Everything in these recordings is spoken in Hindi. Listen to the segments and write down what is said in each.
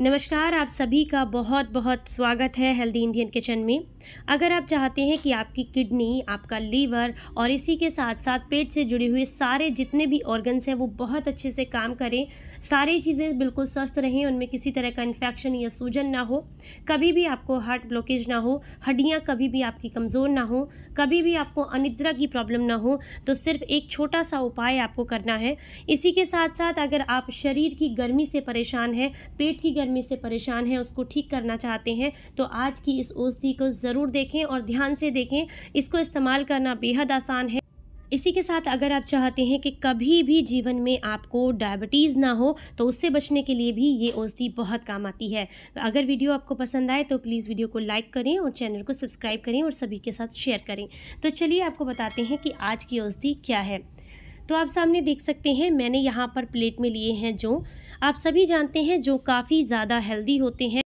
नमस्कार आप सभी का बहुत बहुत स्वागत है हेल्दी इंडियन किचन में अगर आप चाहते हैं कि आपकी किडनी आपका लीवर और इसी के साथ साथ पेट से जुड़े हुए सारे जितने भी ऑर्गन्स हैं वो बहुत अच्छे से काम करें सारी चीज़ें बिल्कुल स्वस्थ रहें उनमें किसी तरह का इन्फेक्शन या सूजन ना हो कभी भी आपको हार्ट ब्लॉकेज ना हो हड्डियाँ कभी भी आपकी कमज़ोर ना हो कभी भी आपको अनिद्रा की प्रॉब्लम ना हो तो सिर्फ एक छोटा सा उपाय आपको करना है इसी के साथ साथ अगर आप शरीर की गर्मी से परेशान हैं पेट की गर्मी से परेशान है उसको ठीक करना चाहते हैं तो आज की इस औषधि को ज़रूर देखें और ध्यान से देखें इसको इस्तेमाल करना बेहद आसान है इसी के साथ अगर आप चाहते हैं कि कभी भी जीवन में आपको डायबिटीज़ ना हो तो उससे बचने के लिए भी ये औषधि बहुत काम आती है अगर वीडियो आपको पसंद आए तो प्लीज़ वीडियो को लाइक करें और चैनल को सब्सक्राइब करें और सभी के साथ शेयर करें तो चलिए आपको बताते हैं कि आज की औषधि क्या है तो आप सामने देख सकते हैं मैंने यहाँ पर प्लेट में लिए हैं जो आप सभी जानते हैं जो काफ़ी ज़्यादा हेल्दी होते हैं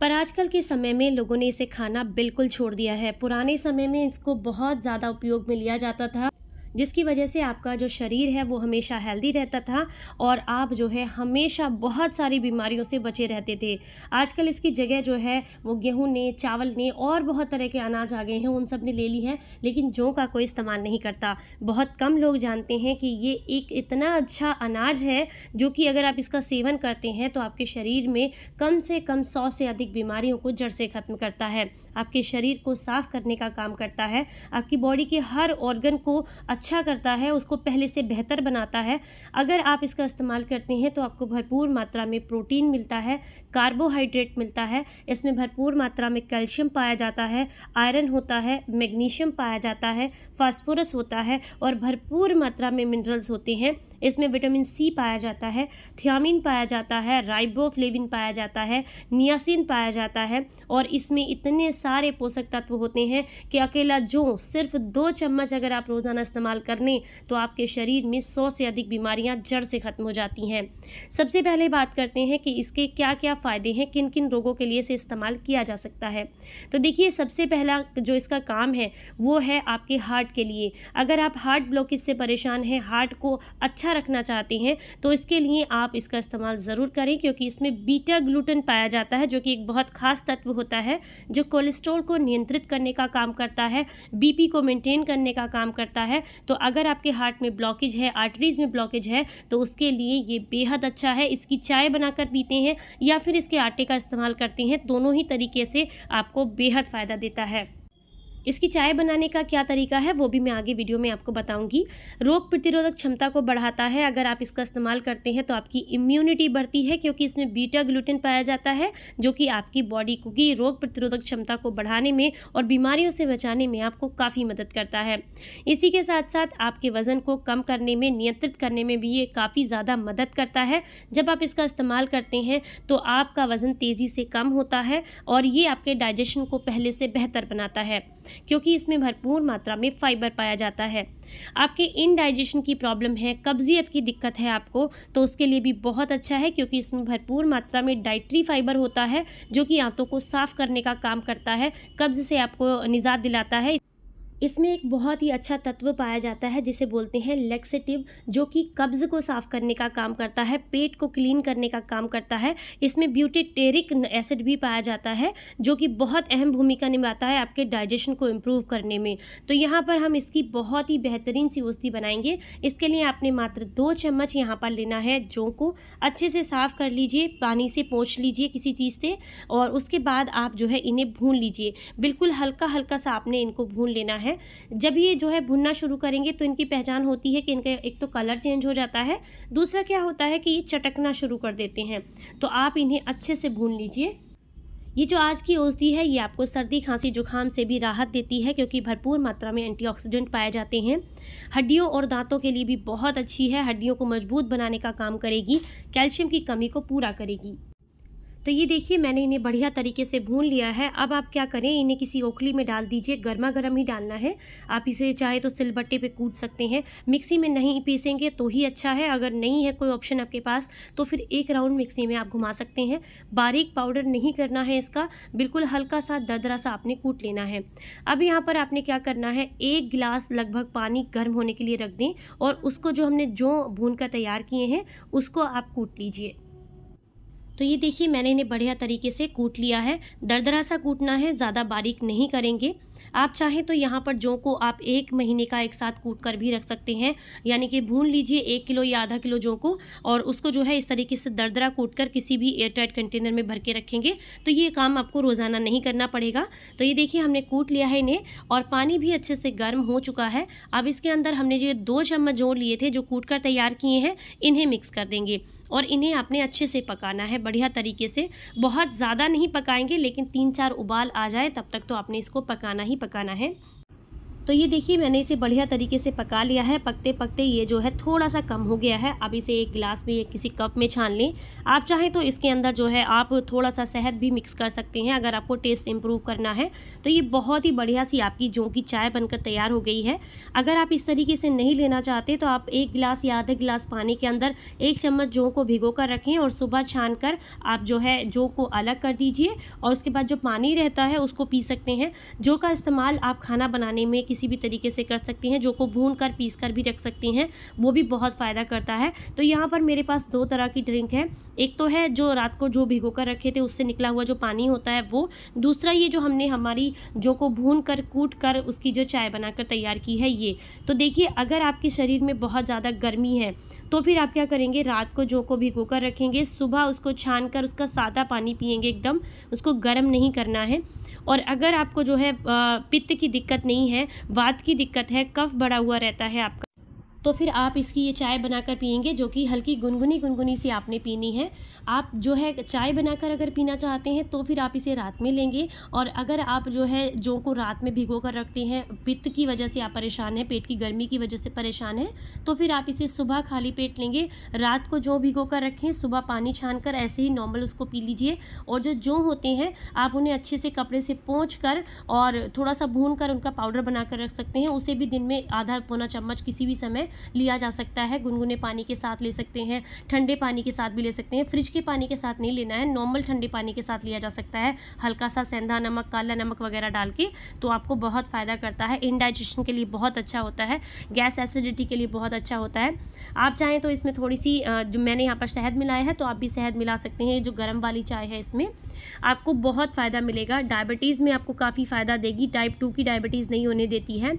पर आजकल के समय में लोगों ने इसे खाना बिल्कुल छोड़ दिया है पुराने समय में इसको बहुत ज़्यादा उपयोग में लिया जाता था जिसकी वजह से आपका जो शरीर है वो हमेशा हेल्दी रहता था और आप जो है हमेशा बहुत सारी बीमारियों से बचे रहते थे आजकल इसकी जगह जो है वो गेहूँ ने चावल ने और बहुत तरह के अनाज आ गए हैं उन सब ने ले ली है लेकिन जौ का कोई इस्तेमाल नहीं करता बहुत कम लोग जानते हैं कि ये एक इतना अच्छा अनाज है जो कि अगर आप इसका सेवन करते हैं तो आपके शरीर में कम से कम सौ से अधिक बीमारियों को जड़ से ख़त्म करता है आपके शरीर को साफ करने का काम करता है आपकी बॉडी के हर ऑर्गन को अच्छा करता है उसको पहले से बेहतर बनाता है अगर आप इसका इस्तेमाल करते हैं तो आपको भरपूर मात्रा में प्रोटीन मिलता है कार्बोहाइड्रेट मिलता है इसमें भरपूर मात्रा में कैल्शियम पाया जाता है आयरन होता है मैग्नीशियम पाया जाता है फास्फोरस होता है और भरपूर मात्रा में मिनरल्स होते हैं इसमें विटामिन सी पाया जाता है थियामिन पाया जाता है राइबोफ्लेविन पाया जाता है नियासिन पाया जाता है और इसमें इतने सारे पोषक तत्व होते हैं कि अकेला जो सिर्फ दो चम्मच अगर आप रोज़ाना इस्तेमाल कर लें तो आपके शरीर में सौ से अधिक बीमारियां जड़ से ख़त्म हो जाती हैं सबसे पहले बात करते हैं कि इसके क्या क्या फ़ायदे हैं किन किन रोगों के लिए इसे इस्तेमाल किया जा सकता है तो देखिए सबसे पहला जो इसका काम है वो है आपके हार्ट के लिए अगर आप हार्ट ब्लॉकेज से परेशान हैं हार्ट को अच्छा अच्छा रखना चाहते हैं तो इसके लिए आप इसका इस्तेमाल ज़रूर करें क्योंकि इसमें बीटा ग्लूटन पाया जाता है जो कि एक बहुत खास तत्व होता है जो कोलेस्ट्रॉल को नियंत्रित करने का काम करता है बीपी को मेंटेन करने का काम करता है तो अगर आपके हार्ट में ब्लॉकेज है आर्टरीज़ में ब्लॉकेज है तो उसके लिए ये बेहद अच्छा है इसकी चाय बनाकर पीते हैं या फिर इसके आटे का इस्तेमाल करते हैं दोनों ही तरीके से आपको बेहद फ़ायदा देता है इसकी चाय बनाने का क्या तरीका है वो भी मैं आगे वीडियो में आपको बताऊंगी रोग प्रतिरोधक क्षमता को बढ़ाता है अगर आप इसका इस्तेमाल करते हैं तो आपकी इम्यूनिटी बढ़ती है क्योंकि इसमें बीटा ग्लूटेन पाया जाता है जो कि आपकी बॉडी की रोग प्रतिरोधक क्षमता को बढ़ाने में और बीमारियों से बचाने में आपको काफ़ी मदद करता है इसी के साथ साथ आपके वज़न को कम करने में नियंत्रित करने में भी ये काफ़ी ज़्यादा मदद करता है जब आप इसका इस्तेमाल करते हैं तो आपका वज़न तेज़ी से कम होता है और ये आपके डाइजेशन को पहले से बेहतर बनाता है क्योंकि इसमें भरपूर मात्रा में फाइबर पाया जाता है आपके इनडाइजेशन की प्रॉब्लम है कब्जियत की दिक्कत है आपको तो उसके लिए भी बहुत अच्छा है क्योंकि इसमें भरपूर मात्रा में डाइट्री फाइबर होता है जो कि आंतों को साफ करने का काम करता है कब्ज से आपको निजात दिलाता है इसमें एक बहुत ही अच्छा तत्व पाया जाता है जिसे बोलते हैं लेक्सेटिव जो कि कब्ज़ को साफ करने का काम करता है पेट को क्लीन करने का काम करता है इसमें ब्यूटीटेरिक एसिड भी पाया जाता है जो कि बहुत अहम भूमिका निभाता है आपके डाइजेशन को इम्प्रूव करने में तो यहाँ पर हम इसकी बहुत ही बेहतरीन सी औषधि बनाएंगे इसके लिए आपने मात्र दो चम्मच यहाँ पर लेना है जो को अच्छे से साफ़ कर लीजिए पानी से पोछ लीजिए किसी चीज़ से और उसके बाद आप जो है इन्हें भून लीजिए बिल्कुल हल्का हल्का सा आपने इनको भून लेना है है जब ये जो है भुनना शुरू करेंगे तो इनकी पहचान होती है कि इनका एक तो कलर चेंज हो जाता है दूसरा क्या होता है कि ये चटकना शुरू कर देते हैं तो आप इन्हें अच्छे से भून लीजिए ये जो आज की औषधि है ये आपको सर्दी खांसी जुकाम से भी राहत देती है क्योंकि भरपूर मात्रा में एंटीऑक्सीडेंट पाए जाते हैं हड्डियों और दांतों के लिए भी बहुत अच्छी है हड्डियों को मजबूत बनाने का काम करेगी कैल्शियम की कमी को पूरा करेगी तो ये देखिए मैंने इन्हें बढ़िया तरीके से भून लिया है अब आप क्या करें इन्हें किसी ओखली में डाल दीजिए गर्मा गर्म ही डालना है आप इसे चाहे तो सिलबट्टे पे कूट सकते हैं मिक्सी में नहीं पीसेंगे तो ही अच्छा है अगर नहीं है कोई ऑप्शन आपके पास तो फिर एक राउंड मिक्सी में आप घुमा सकते हैं बारीक पाउडर नहीं करना है इसका बिल्कुल हल्का सा ददरा सा आपने कूट लेना है अब यहाँ पर आपने क्या करना है एक गिलास लगभग पानी गर्म होने के लिए रख दें और उसको जो हमने जो भून कर तैयार किए हैं उसको आप कूट लीजिए तो ये देखिए मैंने इन्हें बढ़िया तरीके से कूट लिया है दरदरा सा कूटना है ज़्यादा बारीक नहीं करेंगे आप चाहें तो यहाँ पर जौ को आप एक महीने का एक साथ कूट कर भी रख सकते हैं यानी कि भून लीजिए एक किलो या आधा किलो जौ को और उसको जो है इस तरीके से दरदरा कूट कर किसी भी एयरटाइट कंटेनर में भर के रखेंगे तो ये काम आपको रोज़ाना नहीं करना पड़ेगा तो ये देखिए हमने कूट लिया है इन्हें और पानी भी अच्छे से गर्म हो चुका है अब इसके अंदर हमने जो दो चम्मच जौ लिए थे जो कूट कर तैयार किए हैं इन्हें मिक्स कर देंगे और इन्हें आपने अच्छे से पकाना है बढ़िया तरीके से बहुत ज़्यादा नहीं पकाएंगे लेकिन तीन चार उबाल आ जाए तब तक तो आपने इसको पकाना ही पकाना है तो ये देखिए मैंने इसे बढ़िया तरीके से पका लिया है पकते पकते ये जो है थोड़ा सा कम हो गया है अब इसे एक गिलास में या किसी कप में छान लें आप चाहें तो इसके अंदर जो है आप थोड़ा सा शहद भी मिक्स कर सकते हैं अगर आपको टेस्ट इम्प्रूव करना है तो ये बहुत ही बढ़िया सी आपकी जों की चाय बनकर तैयार हो गई है अगर आप इस तरीके से नहीं लेना चाहते तो आप एक गिलास या आधा गिलास पानी के अंदर एक चम्मच जों को भिगो कर रखें और सुबह छान कर आप जो है जों को अलग कर दीजिए और उसके बाद जो पानी रहता है उसको पी सकते हैं जो का इस्तेमाल आप खाना बनाने में किसी भी तरीके से कर सकती हैं जो को भून कर पीस कर भी रख सकती हैं वो भी बहुत फ़ायदा करता है तो यहाँ पर मेरे पास दो तरह की ड्रिंक है एक तो है जो रात को जो भिगो कर रखे थे उससे निकला हुआ जो पानी होता है वो दूसरा ये जो हमने हमारी जो को भून कर कूट कर उसकी जो चाय बनाकर तैयार की है ये तो देखिए अगर आपके शरीर में बहुत ज़्यादा गर्मी है तो फिर आप क्या करेंगे रात को जो को भिगो कर रखेंगे सुबह उसको छान कर उसका सादा पानी पियेंगे एकदम उसको गर्म नहीं करना है और अगर आपको जो है पित्त की दिक्कत नहीं है वात की दिक्कत है कफ बढ़ा हुआ रहता है आपका तो फिर आप इसकी ये चाय बनाकर पियेंगे जो कि हल्की गुनगुनी गुनगुनी सी आपने पीनी है आप जो है चाय बनाकर अगर पीना चाहते हैं तो फिर आप इसे रात में लेंगे और अगर आप जो है जो को रात में भिगो कर रखते हैं पित्त की वजह से आप परेशान हैं पेट की गर्मी की वजह से परेशान हैं तो फिर आप इसे सुबह खाली पेट लेंगे रात को जो भिगो कर रखें सुबह पानी छान कर ऐसे ही नॉर्मल उसको पी लीजिए और जो जो होते हैं आप उन्हें अच्छे से कपड़े से पोंछ कर और थोड़ा सा भून कर उनका पाउडर कर रख सकते हैं उसे भी दिन में आधा पौना चम्मच किसी भी समय लिया जा सकता है गुनगुने पानी के साथ ले सकते हैं ठंडे पानी के साथ भी ले सकते हैं फ्रिज के पानी के साथ नहीं लेना है नॉर्मल ठंडे पानी के साथ लिया जा सकता है हल्का सा सेंधा नमक काला नमक वगैरह डाल के तो आपको बहुत फ़ायदा करता है इनडाइजेशन के लिए बहुत अच्छा होता है गैस एसिडिटी के लिए बहुत अच्छा होता है आप चाहें तो इसमें थोड़ी सी जो मैंने यहाँ पर शहद मिलाया है तो आप भी शहद मिला सकते हैं जो गर्म वाली चाय है इसमें आपको बहुत फ़ायदा मिलेगा डायबिटीज़ में आपको काफ़ी फ़ायदा देगी टाइप टू की डायबिटीज़ नहीं होने देती है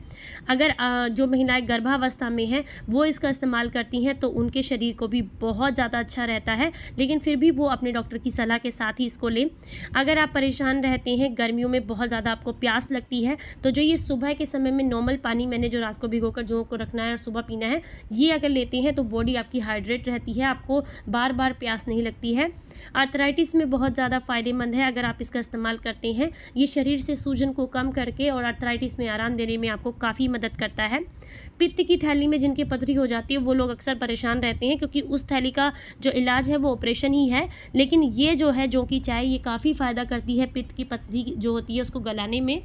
अगर जो महिलाएं गर्भावस्था में हैं हैं वो इसका इस्तेमाल करती हैं तो उनके शरीर को भी बहुत ज़्यादा अच्छा रहता है लेकिन फिर भी वो अपने डॉक्टर की सलाह के साथ ही इसको लें अगर आप परेशान रहते हैं गर्मियों में बहुत ज़्यादा आपको प्यास लगती है तो जो ये सुबह के समय में नॉर्मल पानी मैंने जो रात को भिगो कर जो को रखना है और सुबह पीना है ये अगर लेते हैं तो बॉडी आपकी हाइड्रेट रहती है आपको बार बार प्यास नहीं लगती है आर्थराइटिस में बहुत ज़्यादा फ़ायदेमंद है अगर आप इसका इस्तेमाल करते हैं ये शरीर से सूजन को कम करके और आर्थराइटिस में आराम देने में आपको काफ़ी मदद करता है पित्त की थैली में जिनके पथरी हो जाती है वो लोग अक्सर परेशान रहते हैं क्योंकि उस थैली का जो इलाज है वो ऑपरेशन ही है लेकिन ये जो है जो कि चाय ये काफ़ी फ़ायदा करती है पित्त की पथरी जो होती है उसको गलाने में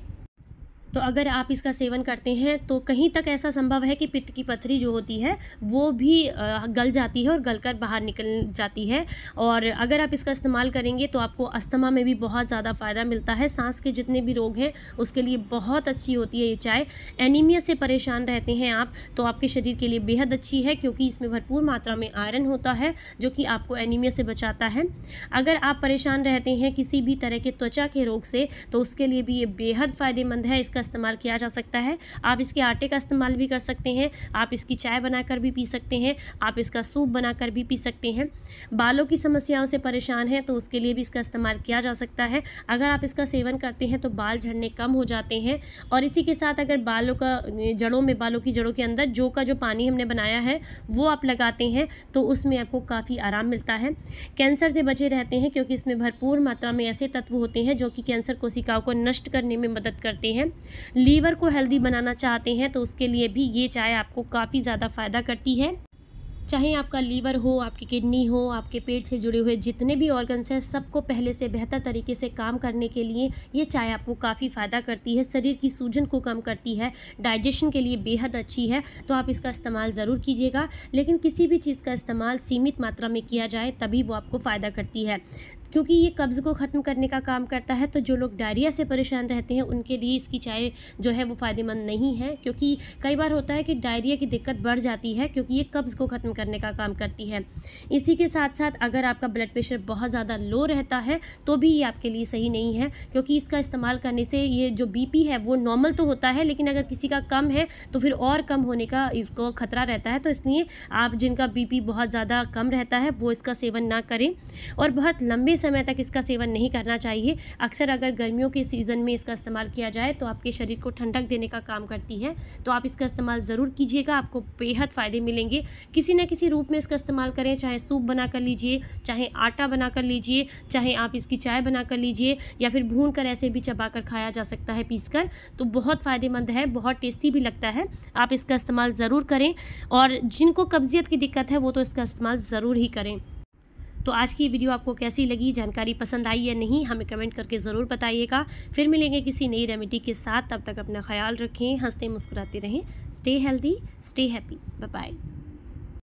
तो अगर आप इसका सेवन करते हैं तो कहीं तक ऐसा संभव है कि पित्त की पथरी जो होती है वो भी गल जाती है और गलकर बाहर निकल जाती है और अगर आप इसका इस्तेमाल करेंगे तो आपको अस्थमा में भी बहुत ज़्यादा फ़ायदा मिलता है सांस के जितने भी रोग हैं उसके लिए बहुत अच्छी होती है ये चाय एनीमिया से परेशान रहते हैं आप तो आपके शरीर के लिए बेहद अच्छी है क्योंकि इसमें भरपूर मात्रा में आयरन होता है जो कि आपको एनीमिया से बचाता है अगर आप परेशान रहते हैं किसी भी तरह के त्वचा के रोग से तो उसके लिए भी ये बेहद फ़ायदेमंद है इसका इसका इस्तेमाल किया जा सकता है आप इसके आटे का इस्तेमाल भी कर सकते हैं आप इसकी चाय बनाकर भी पी सकते हैं आप इसका सूप बनाकर भी पी सकते हैं बालों की समस्याओं से परेशान हैं तो उसके लिए भी इसका इस्तेमाल किया जा सकता है अगर आप इसका सेवन करते हैं तो बाल झड़ने कम हो जाते हैं और इसी के साथ अगर बालों का जड़ों में बालों की जड़ों के अंदर जो का जो पानी हमने बनाया है वो आप लगाते हैं तो उसमें आपको काफ़ी आराम मिलता है कैंसर से बचे रहते हैं क्योंकि इसमें भरपूर मात्रा में ऐसे तत्व होते हैं जो कि कैंसर कोशिकाओं को नष्ट करने में मदद करते हैं लीवर को हेल्दी बनाना चाहते हैं तो उसके लिए भी ये चाय आपको काफ़ी ज़्यादा फ़ायदा करती है चाहे आपका लीवर हो आपकी किडनी हो आपके पेट से जुड़े हुए जितने भी ऑर्गन्स हैं सबको पहले से बेहतर तरीके से काम करने के लिए ये चाय आपको काफ़ी फ़ायदा करती है शरीर की सूजन को कम करती है डाइजेशन के लिए बेहद अच्छी है तो आप इसका इस्तेमाल ज़रूर कीजिएगा लेकिन किसी भी चीज़ का इस्तेमाल सीमित मात्रा में किया जाए तभी वो आपको फ़ायदा करती है क्योंकि ये कब्ज़ को ख़त्म करने का काम करता है तो जो लोग डायरिया से परेशान रहते हैं उनके लिए इसकी चाय जो है वो फ़ायदेमंद नहीं है क्योंकि कई बार होता है कि डायरिया की दिक्कत बढ़ जाती है क्योंकि ये कब्ज़ को ख़त्म करने का काम करती है इसी के साथ साथ अगर आपका ब्लड प्रेशर बहुत ज़्यादा लो रहता है तो भी ये आपके लिए सही नहीं है क्योंकि इसका इस्तेमाल करने से ये जो बी है वो नॉर्मल तो होता है लेकिन अगर किसी का कम है तो फिर और कम होने का इसको खतरा रहता है तो इसलिए आप जिनका बी बहुत ज़्यादा कम रहता है वो इसका सेवन ना करें और बहुत लंबे समय तक इसका सेवन नहीं करना चाहिए अक्सर अगर गर्मियों के सीज़न में इसका इस्तेमाल किया जाए तो आपके शरीर को ठंडक देने का काम करती है तो आप इसका इस्तेमाल ज़रूर कीजिएगा आपको बेहद फ़ायदे मिलेंगे किसी न किसी रूप में इसका इस्तेमाल करें चाहे सूप बना कर लीजिए चाहे आटा बना कर लीजिए चाहे आप इसकी चाय बना कर लीजिए या फिर भून कर ऐसे भी चबा कर खाया जा सकता है पीस कर तो बहुत फ़ायदेमंद है बहुत टेस्टी भी लगता है आप इसका इस्तेमाल ज़रूर करें और जिनको कब्ज़ियत की दिक्कत है वो तो इसका इस्तेमाल ज़रूर ही करें तो आज की वीडियो आपको कैसी लगी जानकारी पसंद आई या नहीं हमें कमेंट करके ज़रूर बताइएगा फिर मिलेंगे किसी नई रेमेडी के साथ तब तक अपना ख्याल रखें हंसते मुस्कुराते रहें stay healthy stay happy bye